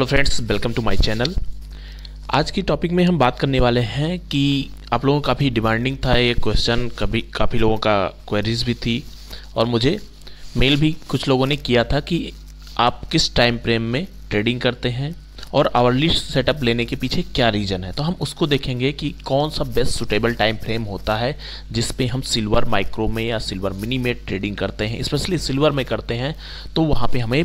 hello friends welcome to my channel आज की topic में हम बात करने वाले हैं कि आप लोगों का काफ़ी डिमांडिंग था ये क्वेश्चन कभी काफ़ी लोगों का क्वेरीज भी थी और मुझे मेल भी कुछ लोगों ने किया था कि आप किस टाइम फ्रेम में ट्रेडिंग करते हैं और आवरली सेटअप लेने के पीछे क्या रीज़न है तो हम उसको देखेंगे कि कौन सा बेस्ट सुटेबल टाइम फ्रेम होता है जिस पे हम सिल्वर माइक्रो में या सिल्वर मिनी में ट्रेडिंग करते हैं स्पेशली सिल्वर में करते हैं तो वहाँ पे हमें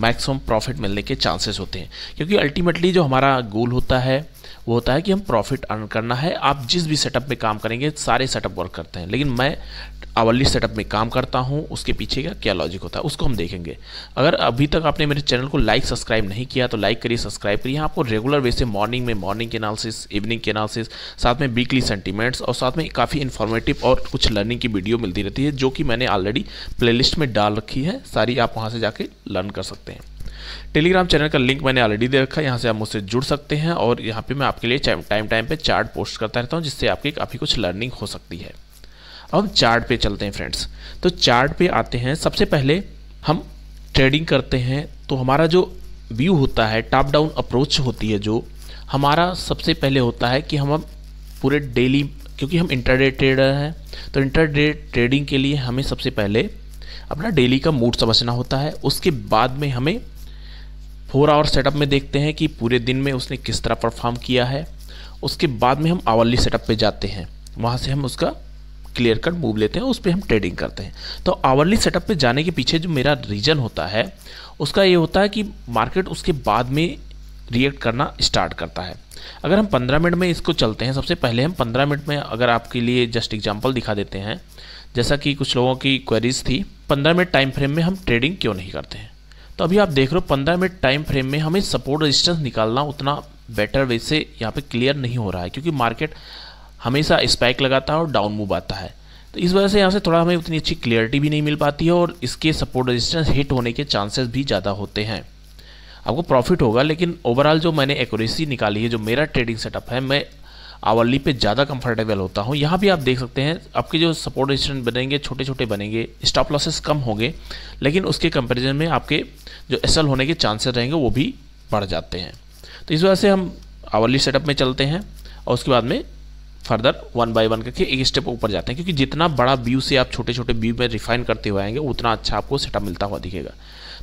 मैक्सिमम प्रॉफिट मिलने के चांसेस होते हैं क्योंकि अल्टीमेटली जो हमारा गोल होता है वो होता है कि हम प्रॉफिट अर्न करना है आप जिस भी सेटअप में काम करेंगे सारे सेटअप वर्क करते हैं लेकिन मैं आवली सेटअप में काम करता हूँ उसके पीछे का क्या लॉजिक होता है उसको हम देखेंगे अगर अभी तक आपने मेरे चैनल को लाइक सब्सक्राइब नहीं किया तो लाइक करिए सब्सक्राइब करिए आपको रेगुलर वे से मॉर्निंग में मॉर्निंग के एनालिसिस इवनिंग के एनालिसिस साथ में वीकली सेंटीमेंट्स और साथ में काफ़ी इन्फॉर्मेटिव और कुछ लर्निंग की वीडियो मिलती रहती है जो कि मैंने ऑलरेडी प्ले में डाल रखी है सारी आप वहाँ से जाके लर्न कर सकते हैं टेलीग्राम चैनल का लिंक मैंने ऑलरेडी दे रखा है यहाँ से आप मुझसे जुड़ सकते हैं और यहाँ पे मैं आपके लिए टाइम टाइम पे चार्ट पोस्ट करता रहता हूँ जिससे आपकी काफ़ी कुछ लर्निंग हो सकती है अब हम चार्ट पे चलते हैं फ्रेंड्स तो चार्ट पे आते हैं सबसे पहले हम ट्रेडिंग करते हैं तो हमारा जो व्यू होता है टॉप डाउन अप्रोच होती है जो हमारा सबसे पहले होता है कि हम पूरे डेली क्योंकि हम इंटरडे ट्रेडर हैं तो इंटरडे ट्रेडिंग के लिए हमें सबसे पहले अपना डेली का मूड समझना होता है उसके बाद में हमें फोर आवर सेटअप में देखते हैं कि पूरे दिन में उसने किस तरह परफॉर्म किया है उसके बाद में हम आवरली सेटअप पे जाते हैं वहाँ से हम उसका क्लियर कट मूव लेते हैं उस पर हम ट्रेडिंग करते हैं तो आवरली सेटअप पे जाने के पीछे जो मेरा रीज़न होता है उसका ये होता है कि मार्केट उसके बाद में रिएक्ट करना स्टार्ट करता है अगर हम 15 मिनट में इसको चलते हैं सबसे पहले हम 15 मिनट में अगर आपके लिए जस्ट एग्जांपल दिखा देते हैं जैसा कि कुछ लोगों की क्वेरीज थी 15 मिनट टाइम फ्रेम में हम ट्रेडिंग क्यों नहीं करते हैं तो अभी आप देख रहे हो पंद्रह मिनट टाइम फ्रेम में हमें सपोर्ट रेजिस्टेंस निकालना उतना बेटर वे से यहाँ पे क्लियर नहीं हो रहा है क्योंकि मार्केट हमेशा स्पाइक लगाता है और डाउन मूव आता है तो इस वजह से यहाँ से थोड़ा हमें उतनी अच्छी क्लियरिटी भी नहीं मिल पाती है और इसके सपोर्ट रेजिस्टेंस हिट होने के चांसेस भी ज़्यादा होते हैं आपको प्रॉफिट होगा लेकिन ओवरऑल जो मैंने एक्यूरेसी निकाली है जो मेरा ट्रेडिंग सेटअप है मैं आवरली पे ज़्यादा कंफर्टेबल होता हूँ यहाँ भी आप देख सकते हैं आपके जो सपोर्ट रेजिस्टेंस बनेंगे छोटे छोटे बनेंगे स्टॉप लॉसेस कम होंगे लेकिन उसके कंपेरिजन में आपके जो एस होने के चांसेस रहेंगे वो भी बढ़ जाते हैं तो इस वजह से हम आवरली सेटअप में चलते हैं और उसके बाद में फर्दर वन बाय वन करके एक स्टेप ऊपर जाते हैं क्योंकि जितना बड़ा व्यू से आप छोटे छोटे व्यू में रिफाइन करते हुए आएंगे उतना अच्छा आपको सेटअप मिलता हुआ दिखेगा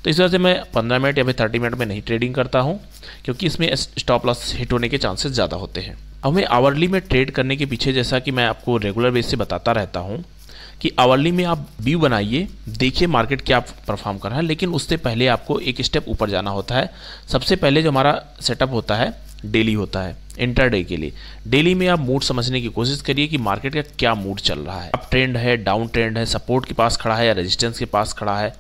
तो इस वजह से मैं 15 मिनट या फिर 30 मिनट में नहीं ट्रेडिंग करता हूँ क्योंकि इसमें स्टॉप लॉस हिट होने के चांसेस ज़्यादा होते हैं हमें आवर्ली में ट्रेड करने के पीछे जैसा कि मैं आपको रेगुलर बेस से बताता रहता हूँ कि आवर्ली में आप व्यू बनाइए देखिए मार्केट क्या परफॉर्म कर रहा है लेकिन उससे पहले आपको एक स्टेप ऊपर जाना होता है सबसे पहले जो हमारा सेटअप होता है डेली होता है इंटरडे के लिए डेली में आप मूड समझने की कोशिश करिए कि मार्केट का क्या मूड चल रहा है अप ट्रेंड है डाउन ट्रेंड है सपोर्ट के पास खड़ा है या रेजिस्टेंस के पास खड़ा है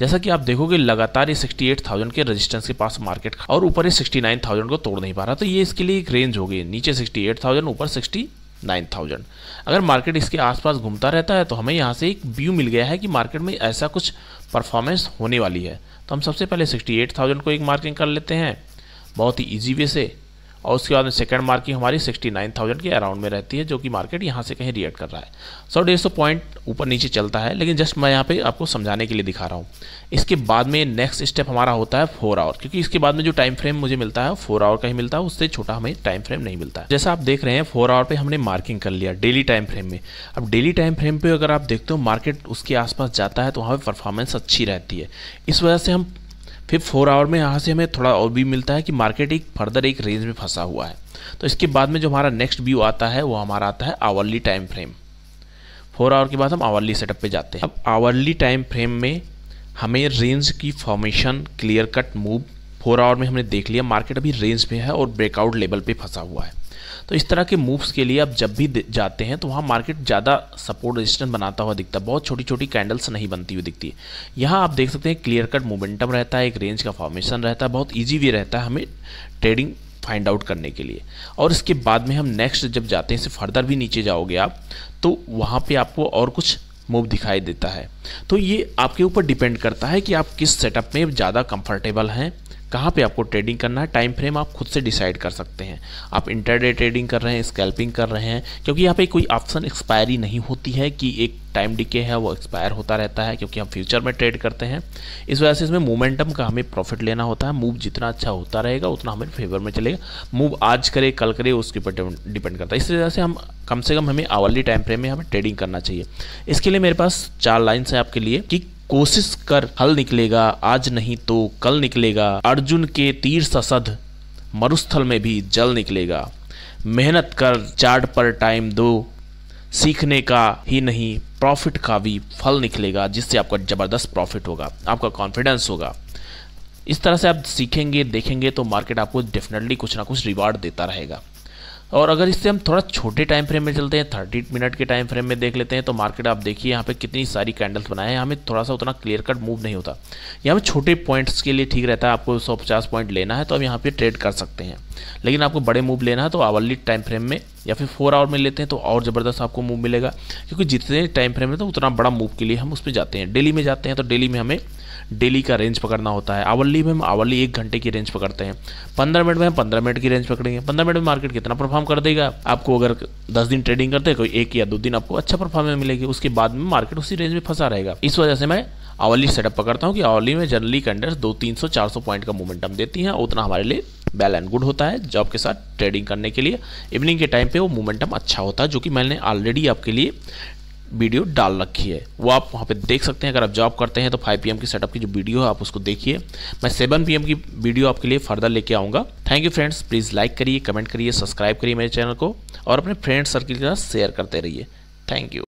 जैसा कि आप देखोगे लगातार ये 68,000 के रेजिस्टेंस के पास मार्केट और ऊपर ये 69,000 को तोड़ नहीं पा रहा तो ये इसके लिए एक रेंज हो गई नीचे 68,000 ऊपर 69,000 अगर मार्केट इसके आसपास घूमता रहता है तो हमें यहाँ से एक व्यू मिल गया है कि मार्केट में ऐसा कुछ परफॉर्मेंस होने वाली है तो हम सबसे पहले सिक्सटी को एक मार्किंग कर लेते हैं बहुत ही ईजी वे से और उसके बाद में सेकंड मार्किंग हमारी 69,000 के अराउंड में रहती है जो कि मार्केट यहाँ से कहीं रिएक्ट कर रहा है सौ डेढ़ सौ पॉइंट ऊपर नीचे चलता है लेकिन जस्ट मैं यहाँ पे आपको समझाने के लिए दिखा रहा हूँ इसके बाद में नेक्स्ट स्टेप हमारा होता है फोर आवर क्योंकि इसके बाद में जो टाइम फ्रेम मुझे मिलता है फोर आवर का ही मिलता है उससे छोटा हमें टाइम फ्रेम नहीं मिलता है जैसा आप देख रहे हैं फोर आवर पर हमने मार्किंग कर लिया डेली टाइम फ्रेम में अब डेली टाइम फ्रेम पर अगर आप देखते हो मार्केट उसके आसपास जाता है तो वहाँ परफॉर्मेंस अच्छी रहती है इस वजह से हम फिर फोर आवर में यहाँ से हमें थोड़ा और भी मिलता है कि मार्केट एक फर्दर एक रेंज में फंसा हुआ है तो इसके बाद में जो हमारा नेक्स्ट व्यू आता है वो हमारा आता है hourly time frame four hour के बाद हम आवर्ली सेटअप पे जाते हैं अब आवर्ली टाइम फ्रेम में हमें रेंज की formation clear cut move four hour में हमने देख लिया मार्केट अभी रेंज में है और ब्रेकआउट लेवल पर फंसा हुआ है तो इस तरह के मूव्स के लिए आप जब भी जाते हैं तो वहाँ मार्केट ज़्यादा सपोर्ट रेजिस्टेंस बनाता हुआ दिखता है बहुत छोटी छोटी कैंडल्स नहीं बनती हुई दिखती है यहाँ आप देख सकते हैं क्लियर कट मोमेंटम रहता है एक रेंज का फॉर्मेशन रहता है बहुत ईजी भी रहता है हमें ट्रेडिंग फाइंड आउट करने के लिए और इसके बाद में हम नेक्स्ट जब जाते हैं इसे फर्दर भी नीचे जाओगे आप तो वहाँ पर आपको और कुछ मूव दिखाई देता है तो ये आपके ऊपर डिपेंड करता है कि आप किस सेटअप में ज़्यादा कंफर्टेबल हैं कहाँ पे आपको ट्रेडिंग करना है टाइम फ्रेम आप खुद से डिसाइड कर सकते हैं आप इंटरडे ट्रेडिंग कर रहे हैं स्कैल्पिंग कर रहे हैं क्योंकि यहाँ पे कोई ऑप्शन एक्सपायरी नहीं होती है कि एक टाइम डिके है वो एक्सपायर होता रहता है क्योंकि हम फ्यूचर में ट्रेड करते हैं इस वजह से इसमें मोमेंटम का हमें प्रॉफिट लेना होता है मूव जितना अच्छा होता रहेगा उतना हमें फेवर में चलेगा मूव आज करे कल करे उसके ऊपर डिपेंड करता है इस वजह से हम कम से कम हमें आवर्ली टाइम फ्रेम में हमें ट्रेडिंग करना चाहिए इसके लिए मेरे पास चार लाइन्स हैं आपके लिए कि कोशिश कर हल निकलेगा आज नहीं तो कल निकलेगा अर्जुन के तीर ससध मरुस्थल में भी जल निकलेगा मेहनत कर चार्ट पर टाइम दो सीखने का ही नहीं प्रॉफिट का भी फल निकलेगा जिससे आपका ज़बरदस्त प्रॉफिट होगा आपका कॉन्फिडेंस होगा इस तरह से आप सीखेंगे देखेंगे तो मार्केट आपको डेफिनेटली कुछ ना कुछ रिवार्ड देता रहेगा और अगर इससे हम थोड़ा छोटे टाइम फ्रेम में चलते हैं थर्टी मिनट के टाइम फ्रेम में देख लेते हैं तो मार्केट आप देखिए यहाँ पे कितनी सारी कैंडल्स बनाए हैं हमें थोड़ा सा उतना क्लियर कट मूव नहीं होता यहाँ पे छोटे पॉइंट्स के लिए ठीक रहता है आपको 150 पॉइंट लेना है तो हम यहाँ पे ट्रेड कर सकते हैं लेकिन आपको बड़े मूव लेना है तो आवर्ली टाइम फ्रेम में या फिर फोर आवर में लेते हैं तो और ज़बरदस्त आपको मूव मिलेगा क्योंकि जितने टाइम फ्रेम में तो उतना बड़ा मूव के लिए हम उसमें जाते हैं डेली में जाते हैं तो डेली में हमें डेली का रेंज पकड़ना होता है आवरली में हम आवरली एक घंटे की रेंज पकड़ते हैं पंद्रह मिनट में हम पंद्रह मिनट की रेंज पकड़ेंगे पंद्रह मिनट में मार्केट कितना परफॉर्म कर देगा आपको अगर दस दिन ट्रेडिंग करते हैं कोई एक या दो दिन आपको अच्छा परफॉर्मेंस मिलेगी उसके बाद में मार्केट उसी रेंज में फंसा रहेगा इस वजह से मैं आवली सेटअप पकड़ता हूँ कि आवली में जनरली कैंडल्स दो तीन सौ चार सौ पॉइंट का मोमेंटम देती हैं उतना हमारे लिए बैल एंड गुड होता है जॉब के साथ ट्रेडिंग करने के लिए इवनिंग के टाइम पे वो मोमेंटम अच्छा होता है जो कि मैंने ऑलरेडी आपके लिए वीडियो डाल रखी है वो आप वहाँ पे देख सकते हैं अगर आप जॉब करते हैं तो 5 पीएम की सेटअप की जो वीडियो है आप उसको देखिए मैं 7 पीएम की वीडियो आपके लिए फर्दर लेके आऊँगा thank you friends please like करिए कमेंट करिए सब्सक्राइब करिए मेरे चैनल को और अपने फ्रेंड सर्किल के साथ शेयर करते रहिए थैंक यू